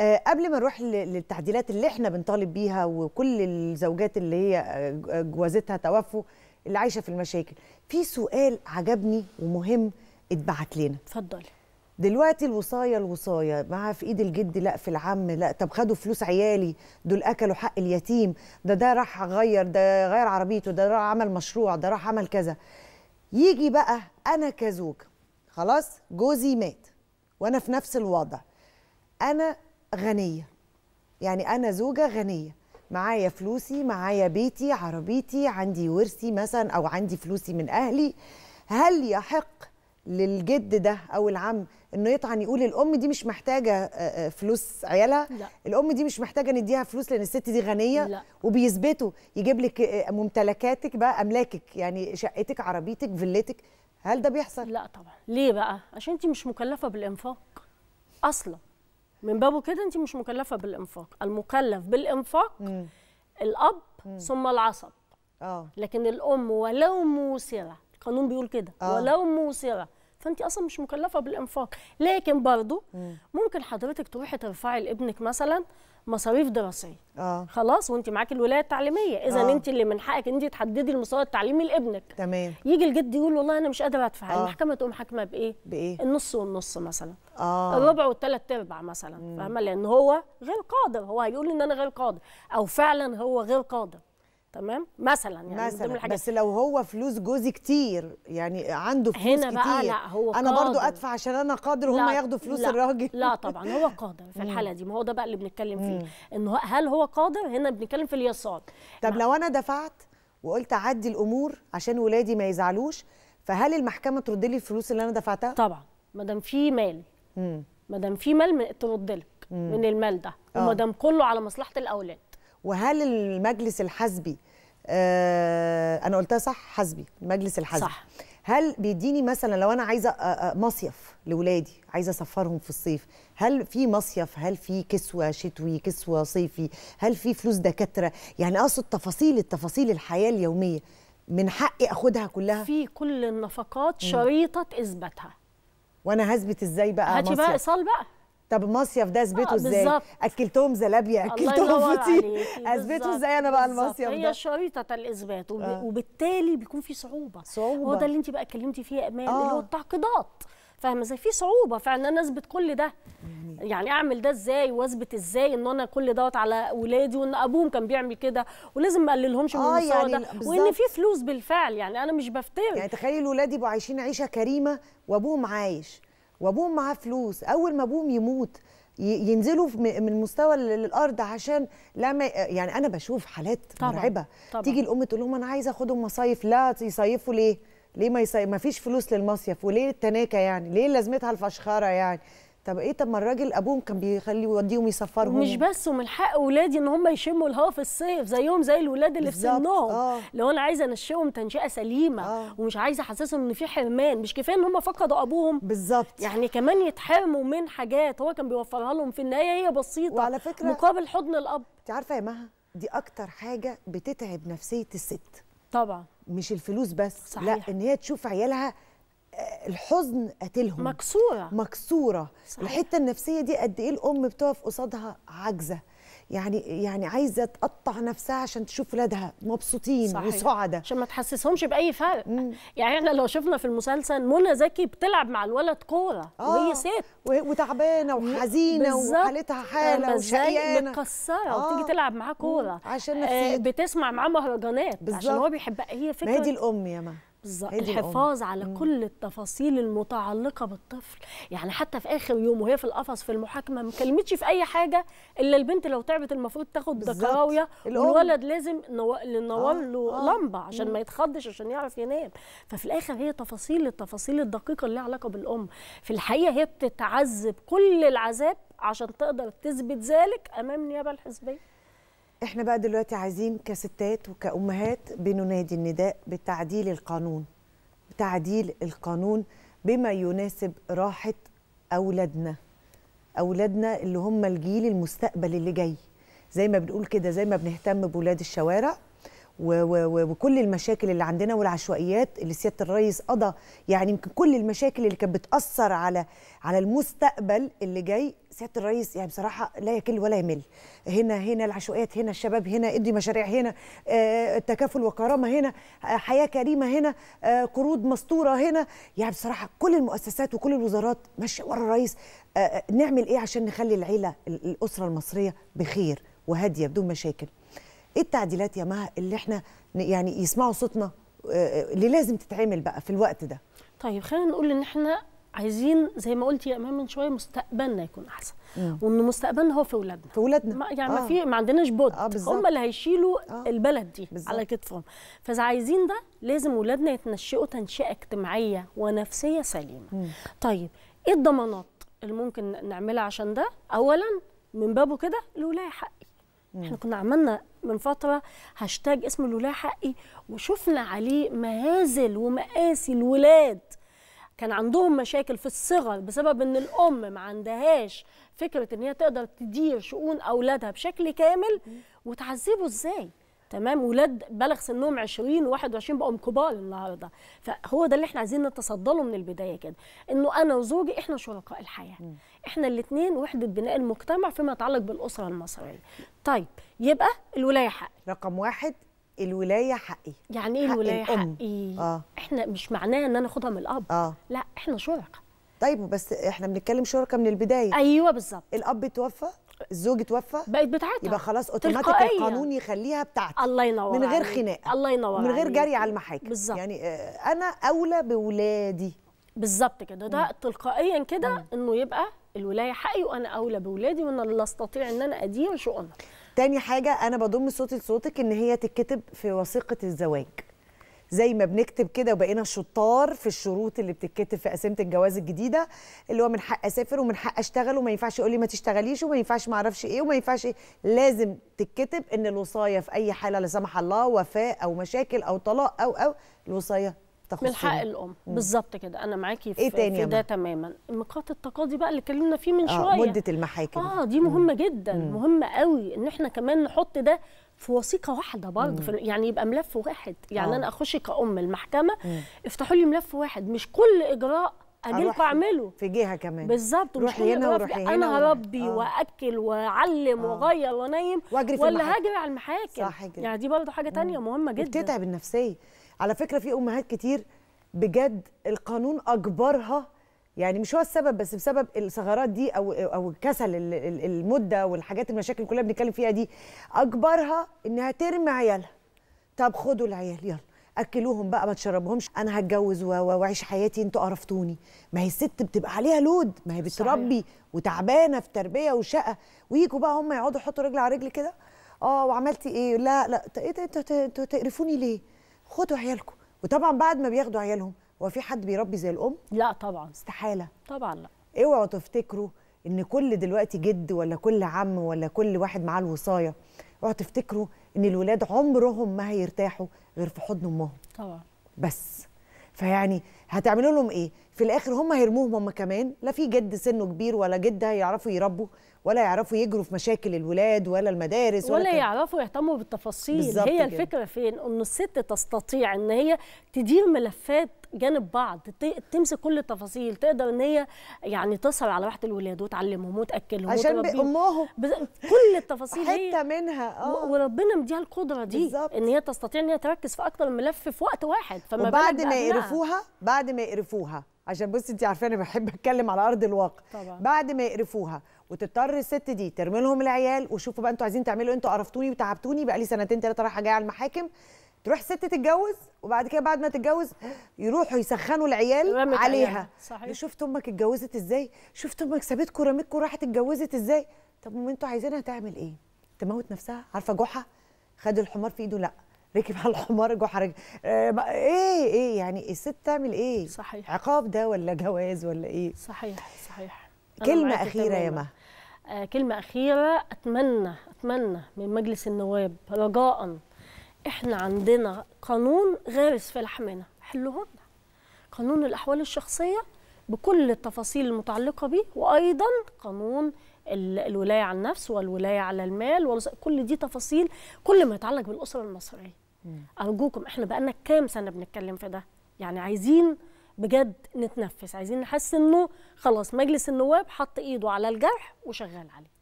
آه، قبل ما نروح للتعديلات اللي احنا بنطالب بيها وكل الزوجات اللي هي آه، جوازتها توفوا اللي عايشه في المشاكل في سؤال عجبني ومهم اتبعت لنا اتفضل دلوقتي الوصايه الوصايه معاها في ايد الجد لا في العم لا طب خدوا فلوس عيالي دول اكلوا حق اليتيم ده ده راح غير ده غير عربيته ده راح عمل مشروع ده راح عمل كذا يجي بقى انا كزوج خلاص جوزي مات وانا في نفس الوضع انا غنيه يعني انا زوجه غنيه معايا فلوسي معايا بيتي عربيتي عندي ورثي مثلا او عندي فلوسي من اهلي هل يحق للجد ده او العم انه يطعن يقول الام دي مش محتاجه آه، آه، فلوس عيالها لا. الام دي مش محتاجه نديها فلوس لان الست دي غنيه لا. وبيثبتوا يجيب لك آه، ممتلكاتك بقى املاكك يعني شقتك عربيتك فيلتك هل ده بيحصل لا طبعا ليه بقى عشان انت مش مكلفه بالانفاق اصلا من بابه كده انت مش مكلفه بالانفاق المكلف بالانفاق مم. الاب مم. ثم العصب اه لكن الام ولو موسره القانون بيقول كده أوه. ولو موسره فانت اصلا مش مكلفه بالانفاق لكن برضه ممكن حضرتك تروحي ترفعي لابنك مثلا مصاريف دراسيه آه. خلاص وانت معاكي الولايه التعليميه اذا آه. انت اللي من حقك انت تحددي المستوى التعليمي لابنك تمام يجي الجد يقول والله انا مش قادره ادفع آه. المحكمه تقوم حاكمه بايه بايه النص والنص مثلا آه. الربع والثلاث ارباع مثلا فاهمه لان هو غير قادر هو هيقول ان انا غير قادر او فعلا هو غير قادر تمام مثلا يعني مثلا من بس لو هو فلوس جوزي كتير يعني عنده فلوس هنا بقى كتير لا هو انا قادر. برضو ادفع عشان انا قادر هم ياخدوا فلوس لا الراجل لا طبعا هو قادر في الحاله دي ما هو ده بقى اللي بنتكلم فيه انه هل هو قادر هنا بنتكلم في اليسار طب لو انا دفعت وقلت اعدي الامور عشان ولادي ما يزعلوش فهل المحكمه ترد لي الفلوس اللي انا دفعتها طبعا ما دام في مال ما دام في مال ترد لك من المال ده آه. وما دام كله على مصلحه الاولاد وهل المجلس الحزبي آه انا قلتها صح حزبي المجلس الحزبي صح هل بيديني مثلا لو انا عايزه آه، آه، مصيف لاولادي عايزه اسفرهم في الصيف هل في مصيف هل في كسوه شتوي كسوه صيفي هل في فلوس دكاتره يعني اقصد تفاصيل التفاصيل الحياه اليوميه من حقي اخدها كلها في كل النفقات شريطه اثباتها وانا هثبت ازاي بقى هاتي بقى ايصال بقى طب المصيف ده اثبته آه، ازاي؟ آه اكلتهم زلابيا اكلتهم فطير اثبته ازاي انا بقى المصيف ده؟ هي شريطه الاثبات وب... آه. وبالتالي بيكون في صعوبه صعوبه هو ده اللي انت بقى اتكلمتي فيه يا امال آه. اللي هو آه. التعقيدات فاهمه ازاي؟ في صعوبه فعلا انا اثبت كل ده يعني, يعني اعمل ده ازاي واثبت ازاي ان انا كل دوت على ولادي وان ابوهم كان بيعمل كده ولازم ما اقللهمش من آه يعني ده وان في فلوس بالفعل يعني انا مش بفتري يعني تخيل ولادي يبقوا عايشين عيشه كريمه وابوهم عايش وابوهم معاه فلوس اول ما ابوهم يموت ينزلوا من مستوى الارض عشان لا ما يعني انا بشوف حالات طبعًا مرعبه طبعًا تيجي الام تقول لهم انا عايزه اخدهم مصايف لا يصيفوا ليه ليه ما, يصيف ما فيش فلوس للمصيف وليه التناكه يعني ليه لازمتها الفشخره يعني طب ايه طب ما الراجل ابوهم كان بيخلي يوديهم يسفرهم مش بس ومن حق اولادي ان هم يشموا الهواء في الصيف زيهم زي الولاد اللي في سنهم آه. لو انا عايزه انشئهم تنشئه سليمه آه. ومش عايزه احسسهم ان في حرمان مش كفايه ان هم فقدوا ابوهم بالظبط يعني كمان يتحرموا من حاجات هو كان بيوفرها لهم في النهايه هي بسيطه وعلى فكره مقابل حضن الاب انت عارفه يا مها دي اكتر حاجه بتتعب نفسيه الست طبعا مش الفلوس بس صحيح. لا ان هي تشوف عيالها الحزن قاتلهم مكسوره مكسوره صحيح. الحته النفسيه دي قد ايه الام بتقف قصادها عاجزه يعني يعني عايزه تقطع نفسها عشان تشوف ولادها مبسوطين صحيح. وسعداء عشان ما تحسسهمش باي فرق مم. يعني احنا لو شفنا في المسلسل منى زكي بتلعب مع الولد كوره آه. وهي ست وتعبانه وحزينه وحالتها حاله آه، وشقيانه متكسره آه. وتيجي تلعب معاه كوره عشان آه، نفسيت. بتسمع معاه مهرجانات بالزبط. عشان هو بيحبها هي فكره ما هي دي الام يا ما بالظبط الحفاظ على مم. كل التفاصيل المتعلقه بالطفل يعني حتى في اخر يوم وهي في القفص في المحاكمه ما كلمتش في اي حاجه الا البنت لو تعبت المفروض تاخد دكراويه والولد لازم نو... ننور آه، له آه. لمبه عشان مم. ما يتخضش عشان يعرف ينام ففي الاخر هي تفاصيل التفاصيل الدقيقه اللي لها علاقه بالام في الحقيقه هي بتتعذب كل العذاب عشان تقدر تثبت ذلك امام النيابه الحزبيه احنا بقى دلوقتي عايزين كستات وكأمهات بننادي النداء بتعديل القانون تعديل القانون بما يناسب راحة أولادنا أولادنا اللي هم الجيل المستقبل اللي جاي زي ما بنقول كده زي ما بنهتم بولاد الشوارع وكل المشاكل اللي عندنا والعشوائيات اللي سياده الرئيس قضى يعني يمكن كل المشاكل اللي كانت بتاثر على على المستقبل اللي جاي سياده الرئيس يعني بصراحه لا يكل ولا يمل هنا هنا العشوائيات هنا الشباب هنا ادي مشاريع هنا آه، التكافل وكرامه هنا آه، حياه كريمه هنا آه، قروض مسطوره هنا يعني بصراحه كل المؤسسات وكل الوزارات ماشيه ورا الرئيس نعمل ايه عشان نخلي العيله الاسره المصريه بخير وهاديه بدون مشاكل ايه التعديلات يا مها اللي احنا يعني يسمعوا صوتنا اللي لازم تتعمل بقى في الوقت ده طيب خلينا نقول ان احنا عايزين زي ما قلت يا امام من شويه مستقبلنا يكون احسن وان مستقبلنا هو في اولادنا في اولادنا ما يعني آه. ما في ما عندناش بوت آه هم اللي هيشيلوا آه. البلد دي بالزبط. على كتفهم فاذا عايزين ده لازم اولادنا يتنشئوا تنشئه اجتماعيه ونفسيه سليمه مم. طيب ايه الضمانات اللي ممكن نعملها عشان ده اولا من بابه كده الولايه حقي احنا كنا عملنا من فتره هاشتاج اسمه الولايه حقي وشفنا عليه مهازل ومقاسي الولاد كان عندهم مشاكل في الصغر بسبب ان الام ما عندهاش فكره ان هي تقدر تدير شؤون اولادها بشكل كامل وتعذبوا ازاي تمام ولاد بلغ سنهم 20 و21 بقوا كبار النهارده فهو ده اللي احنا عايزين نتصدى له من البدايه كده انه انا وزوجي احنا شركاء الحياه احنا الاثنين وحده بناء المجتمع فيما يتعلق بالاسره المصريه طيب يبقى الولايه حق رقم واحد الولايه حقي يعني ايه حق الولايه الأم. حقي آه. احنا مش معناه ان انا اخدها من الاب آه. لا احنا شركاء طيب بس احنا بنتكلم شركاء من البدايه ايوه بالظبط الاب توفى الزوج توفى بقت بتاعتها يبقى خلاص اوتوماتيك القانون يخليها بتاعتي الله ينور من غير خناقه الله ينور من غير جري على المحاكم بالظبط يعني آه، انا اولى بولادي بالظبط كده ده تلقائيا كده انه يبقى الولايه حقي وانا اولى بولادي وانا اللي استطيع ان انا ادير شؤونهم تاني حاجه انا بضم صوتي لصوتك ان هي تتكتب في وثيقه الزواج زي ما بنكتب كده وبقينا شطار في الشروط اللي بتتكتب في قسمة الجواز الجديده اللي هو من حق اسافر ومن حق اشتغل وما ينفعش يقول لي ما تشتغليش وما ينفعش ما اعرفش ايه وما ينفعش إيه لازم تتكتب ان الوصايه في اي حاله لا سمح الله وفاه او مشاكل او طلاق او او الوصايه من حق الام بالظبط كده انا معاكي في, إيه تاني في ده تماما نقاط التقاضي بقى اللي اتكلمنا فيه من آه، شويه آه مده المحاكم اه دي مهمه مم. جدا مم. مهمه قوي ان احنا كمان نحط ده في وثيقه واحده برضه يعني يبقى ملف واحد يعني آه. انا اخش كأم المحكمه مم. افتحوا لي ملف واحد مش كل اجراء اجيلكوا اعمله في جهه كمان بالظبط روح هنا وروح هنا انا هربي آه. واكل واعلم آه. واغير وانيم ولا هجري على المحاكم صح جدا. يعني دي برضه حاجه ثانيه مهمه جدا بتتعب النفسيه على فكره في امهات كتير بجد القانون اجبرها يعني مش هو السبب بس بسبب الثغرات دي او او الكسل المده والحاجات المشاكل كلها بنتكلم فيها دي اجبرها انها ترمي عيالها طب خدوا العيال يلا اكلوهم بقى ما تشربهمش انا هتجوز واعيش حياتي انتوا قرفتوني ما هي الست بتبقى عليها لود ما هي بتربي وتعبانه في تربيه وشقه ويجوا بقى هم يقعدوا يحطوا رجل على رجل كده اه وعملتي ايه لا لا ايه انتوا تقرفوني ليه خدوا عيالكم وطبعا بعد ما بياخدوا عيالهم هو في حد بيربي زي الام لا طبعا استحاله طبعا لا اوعوا تفتكروا ان كل دلوقتي جد ولا كل عم ولا كل واحد معاه الوصايه اوعوا تفتكروا ان الولاد عمرهم ما هيرتاحوا غير في حضن امهم طبعا بس فيعني هتعملوا لهم ايه في الاخر هم هيرموهم هم كمان لا في جد سنه كبير ولا جد هيعرفوا يربوا ولا يعرفوا يجروا في مشاكل الولاد ولا المدارس ولا, ولا يعرفوا يهتموا بالتفاصيل هي الفكره فين ان الست تستطيع ان هي تدير ملفات جانب بعض تمسك كل التفاصيل تقدر ان هي يعني تسهر على راحه الولاد وتعلمهم وتاكلهم عشان امهم بز... كل التفاصيل حته منها اه وربنا مديها القدره دي بالزبط. ان هي تستطيع ان هي تركز في اكتر من ملف في وقت واحد فما وبعد ما يقرفوها بعد ما يقرفوها عشان بصي انت عارفه انا بحب اتكلم على ارض الواقع طبعا. بعد ما يقرفوها وتضطر الست دي ترمي لهم العيال وشوفوا بقى انتوا عايزين تعملوا إيه، انتوا قرفتوني وتعبتوني بقى لي سنتين ثلاثه رايحه جايه على المحاكم تروح الست تتجوز وبعد كده بعد ما تتجوز يروحوا يسخنوا العيال عليها صحيح. شفت امك اتجوزت ازاي شفت امك سابتكم رميتكم راحت اتجوزت ازاي طب ما انتوا عايزينها تعمل ايه تموت نفسها عارفه جحا خد الحمار في ايده لا ركب على الحمار جو حرج آه، ايه ايه يعني الست تعمل ايه صحيح عقاب ده ولا جواز ولا ايه صحيح صحيح كلمه اخيره يا مها آه كلمه اخيره اتمنى اتمنى من مجلس النواب رجاء احنا عندنا قانون غارس في لحمنا حلوه قانون الاحوال الشخصيه بكل التفاصيل المتعلقه به وايضا قانون الولايه على النفس والولايه على المال كل دي تفاصيل كل ما يتعلق بالاسره المصريه ارجوكم احنا بقالنا كام سنه بنتكلم في ده يعني عايزين بجد نتنفس عايزين نحس انه خلاص مجلس النواب حط ايده على الجرح وشغال عليه